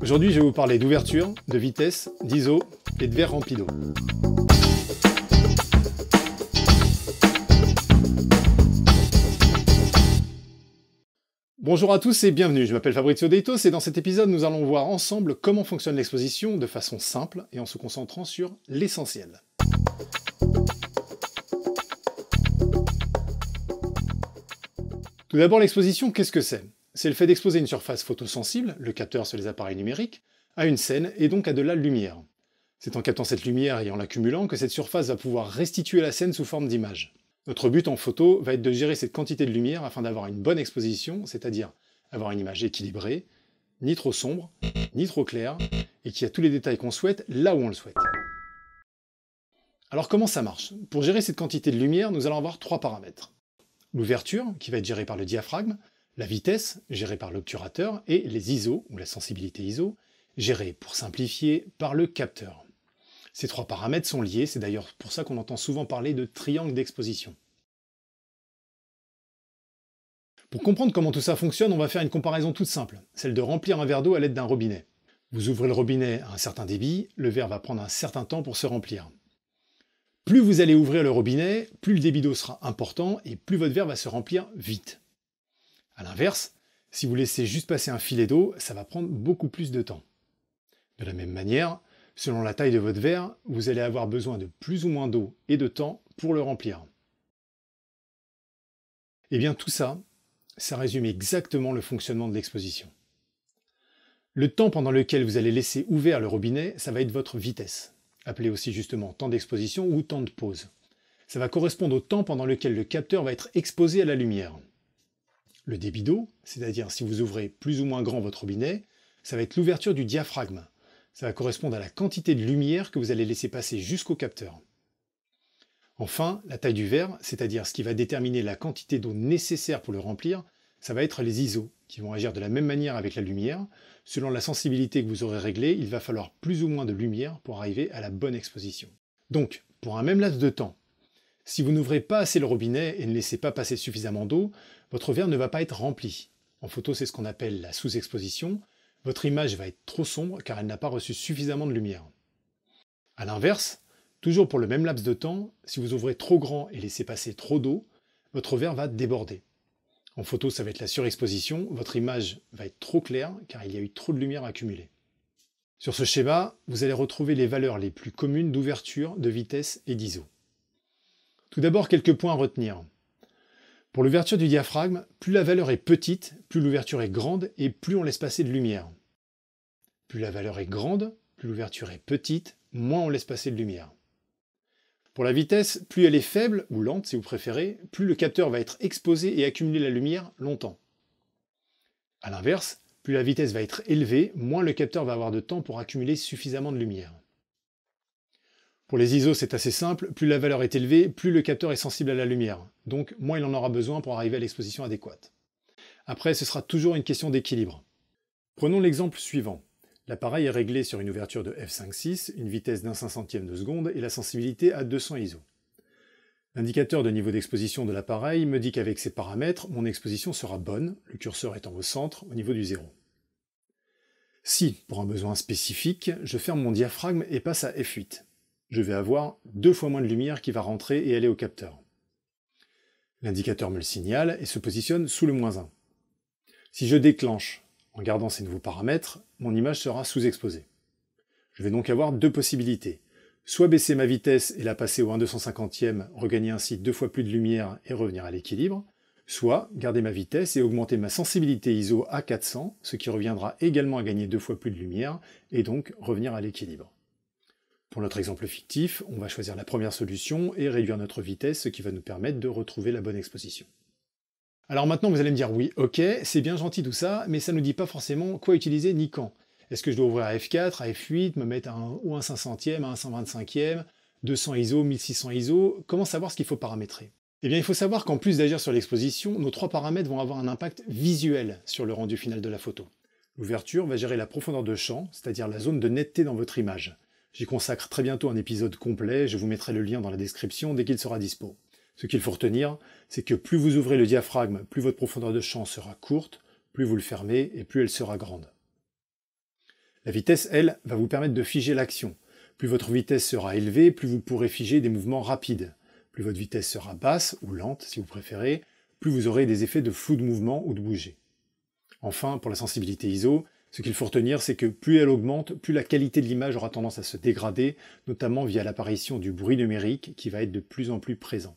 Aujourd'hui, je vais vous parler d'ouverture, de vitesse, d'ISO et de verre rempli d'eau. Bonjour à tous et bienvenue, je m'appelle Fabrizio Deitos et dans cet épisode nous allons voir ensemble comment fonctionne l'exposition de façon simple et en se concentrant sur l'essentiel. Tout d'abord l'exposition, qu'est-ce que c'est c'est le fait d'exposer une surface photosensible, le capteur sur les appareils numériques, à une scène et donc à de la lumière. C'est en captant cette lumière et en l'accumulant que cette surface va pouvoir restituer la scène sous forme d'image. Notre but en photo va être de gérer cette quantité de lumière afin d'avoir une bonne exposition, c'est-à-dire avoir une image équilibrée, ni trop sombre, ni trop claire, et qui a tous les détails qu'on souhaite là où on le souhaite. Alors comment ça marche Pour gérer cette quantité de lumière, nous allons avoir trois paramètres. L'ouverture, qui va être gérée par le diaphragme, la vitesse, gérée par l'obturateur, et les ISO, ou la sensibilité ISO, gérée, pour simplifier, par le capteur. Ces trois paramètres sont liés, c'est d'ailleurs pour ça qu'on entend souvent parler de triangle d'exposition. Pour comprendre comment tout ça fonctionne, on va faire une comparaison toute simple, celle de remplir un verre d'eau à l'aide d'un robinet. Vous ouvrez le robinet à un certain débit, le verre va prendre un certain temps pour se remplir. Plus vous allez ouvrir le robinet, plus le débit d'eau sera important et plus votre verre va se remplir vite. A l'inverse, si vous laissez juste passer un filet d'eau, ça va prendre beaucoup plus de temps. De la même manière, selon la taille de votre verre, vous allez avoir besoin de plus ou moins d'eau et de temps pour le remplir. Et eh bien tout ça, ça résume exactement le fonctionnement de l'exposition. Le temps pendant lequel vous allez laisser ouvert le robinet, ça va être votre vitesse, appelée aussi justement temps d'exposition ou temps de pause. Ça va correspondre au temps pendant lequel le capteur va être exposé à la lumière le débit d'eau, c'est-à-dire si vous ouvrez plus ou moins grand votre robinet, ça va être l'ouverture du diaphragme. Ça va correspondre à la quantité de lumière que vous allez laisser passer jusqu'au capteur. Enfin, la taille du verre, c'est-à-dire ce qui va déterminer la quantité d'eau nécessaire pour le remplir, ça va être les ISO, qui vont agir de la même manière avec la lumière. Selon la sensibilité que vous aurez réglée, il va falloir plus ou moins de lumière pour arriver à la bonne exposition. Donc, pour un même laps de temps, si vous n'ouvrez pas assez le robinet et ne laissez pas passer suffisamment d'eau, votre verre ne va pas être rempli. En photo, c'est ce qu'on appelle la sous-exposition. Votre image va être trop sombre car elle n'a pas reçu suffisamment de lumière. A l'inverse, toujours pour le même laps de temps, si vous ouvrez trop grand et laissez passer trop d'eau, votre verre va déborder. En photo, ça va être la surexposition, votre image va être trop claire car il y a eu trop de lumière accumulée. Sur ce schéma, vous allez retrouver les valeurs les plus communes d'ouverture, de vitesse et d'ISO. Tout d'abord, quelques points à retenir. Pour l'ouverture du diaphragme, plus la valeur est petite, plus l'ouverture est grande et plus on laisse passer de lumière. Plus la valeur est grande, plus l'ouverture est petite, moins on laisse passer de lumière. Pour la vitesse, plus elle est faible, ou lente si vous préférez, plus le capteur va être exposé et accumuler la lumière longtemps. A l'inverse, plus la vitesse va être élevée, moins le capteur va avoir de temps pour accumuler suffisamment de lumière. Pour les ISO, c'est assez simple, plus la valeur est élevée, plus le capteur est sensible à la lumière, donc moins il en aura besoin pour arriver à l'exposition adéquate. Après, ce sera toujours une question d'équilibre. Prenons l'exemple suivant. L'appareil est réglé sur une ouverture de f5.6, une vitesse d'un 500 centième de seconde et la sensibilité à 200 ISO. L'indicateur de niveau d'exposition de l'appareil me dit qu'avec ces paramètres, mon exposition sera bonne, le curseur étant au centre, au niveau du zéro. Si, pour un besoin spécifique, je ferme mon diaphragme et passe à f8 je vais avoir deux fois moins de lumière qui va rentrer et aller au capteur. L'indicateur me le signale et se positionne sous le moins 1. Si je déclenche en gardant ces nouveaux paramètres, mon image sera sous-exposée. Je vais donc avoir deux possibilités. Soit baisser ma vitesse et la passer au 1 250e, regagner ainsi deux fois plus de lumière et revenir à l'équilibre, soit garder ma vitesse et augmenter ma sensibilité ISO à 400, ce qui reviendra également à gagner deux fois plus de lumière et donc revenir à l'équilibre. Pour notre exemple fictif, on va choisir la première solution et réduire notre vitesse, ce qui va nous permettre de retrouver la bonne exposition. Alors maintenant, vous allez me dire oui, ok, c'est bien gentil tout ça, mais ça ne nous dit pas forcément quoi utiliser ni quand. Est-ce que je dois ouvrir à F4, à F8, me mettre à un, ou un 500e, à un 125e, 200 ISO, 1600 ISO Comment savoir ce qu'il faut paramétrer Eh bien, il faut savoir qu'en plus d'agir sur l'exposition, nos trois paramètres vont avoir un impact visuel sur le rendu final de la photo. L'ouverture va gérer la profondeur de champ, c'est-à-dire la zone de netteté dans votre image. J'y consacre très bientôt un épisode complet, je vous mettrai le lien dans la description dès qu'il sera dispo. Ce qu'il faut retenir, c'est que plus vous ouvrez le diaphragme, plus votre profondeur de champ sera courte, plus vous le fermez et plus elle sera grande. La vitesse, elle, va vous permettre de figer l'action. Plus votre vitesse sera élevée, plus vous pourrez figer des mouvements rapides. Plus votre vitesse sera basse, ou lente si vous préférez, plus vous aurez des effets de flou de mouvement ou de bouger. Enfin, pour la sensibilité ISO, ce qu'il faut retenir, c'est que plus elle augmente, plus la qualité de l'image aura tendance à se dégrader, notamment via l'apparition du bruit numérique qui va être de plus en plus présent.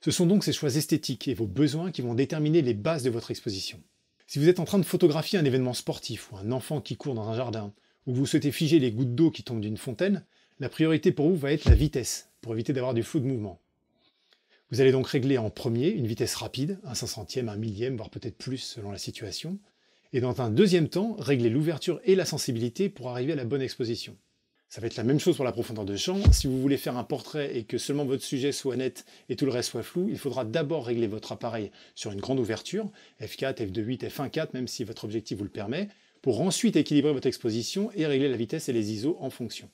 Ce sont donc ces choix esthétiques et vos besoins qui vont déterminer les bases de votre exposition. Si vous êtes en train de photographier un événement sportif ou un enfant qui court dans un jardin, ou que vous souhaitez figer les gouttes d'eau qui tombent d'une fontaine, la priorité pour vous va être la vitesse, pour éviter d'avoir du flou de mouvement. Vous allez donc régler en premier une vitesse rapide, un 500e, un millième, voire peut-être plus selon la situation, et dans un deuxième temps, régler l'ouverture et la sensibilité pour arriver à la bonne exposition. Ça va être la même chose pour la profondeur de champ. Si vous voulez faire un portrait et que seulement votre sujet soit net et tout le reste soit flou, il faudra d'abord régler votre appareil sur une grande ouverture, f4, f2.8, f1.4, même si votre objectif vous le permet, pour ensuite équilibrer votre exposition et régler la vitesse et les ISO en fonction.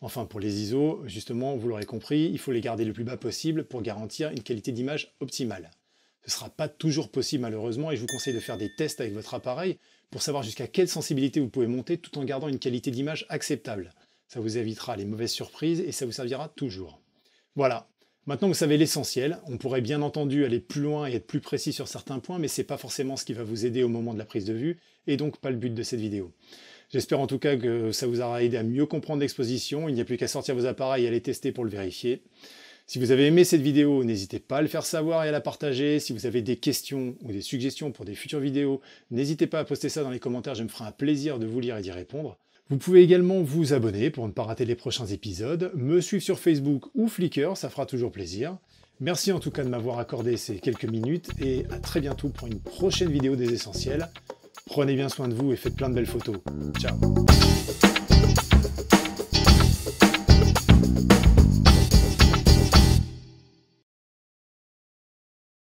Enfin, pour les ISO, justement, vous l'aurez compris, il faut les garder le plus bas possible pour garantir une qualité d'image optimale. Ce ne sera pas toujours possible malheureusement et je vous conseille de faire des tests avec votre appareil pour savoir jusqu'à quelle sensibilité vous pouvez monter tout en gardant une qualité d'image acceptable. Ça vous évitera les mauvaises surprises et ça vous servira toujours. Voilà. Maintenant vous savez l'essentiel, on pourrait bien entendu aller plus loin et être plus précis sur certains points, mais c'est pas forcément ce qui va vous aider au moment de la prise de vue, et donc pas le but de cette vidéo. J'espère en tout cas que ça vous aura aidé à mieux comprendre l'exposition, il n'y a plus qu'à sortir vos appareils et à les tester pour le vérifier. Si vous avez aimé cette vidéo, n'hésitez pas à le faire savoir et à la partager. Si vous avez des questions ou des suggestions pour des futures vidéos, n'hésitez pas à poster ça dans les commentaires, je me ferai un plaisir de vous lire et d'y répondre. Vous pouvez également vous abonner pour ne pas rater les prochains épisodes, me suivre sur Facebook ou Flickr, ça fera toujours plaisir. Merci en tout cas de m'avoir accordé ces quelques minutes et à très bientôt pour une prochaine vidéo des essentiels. Prenez bien soin de vous et faites plein de belles photos. Ciao